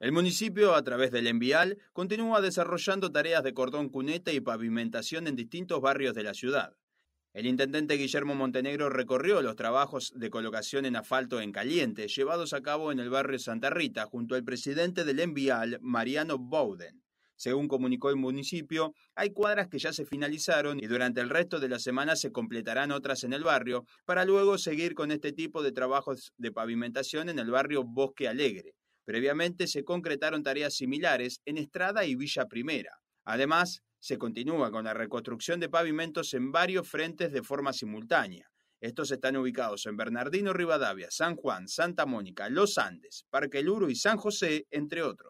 El municipio, a través del Envial, continúa desarrollando tareas de cordón cuneta y pavimentación en distintos barrios de la ciudad. El intendente Guillermo Montenegro recorrió los trabajos de colocación en asfalto en caliente llevados a cabo en el barrio Santa Rita junto al presidente del Envial, Mariano Bowden. Según comunicó el municipio, hay cuadras que ya se finalizaron y durante el resto de la semana se completarán otras en el barrio para luego seguir con este tipo de trabajos de pavimentación en el barrio Bosque Alegre. Previamente se concretaron tareas similares en Estrada y Villa Primera. Además, se continúa con la reconstrucción de pavimentos en varios frentes de forma simultánea. Estos están ubicados en Bernardino Rivadavia, San Juan, Santa Mónica, Los Andes, Parque Luro y San José, entre otros.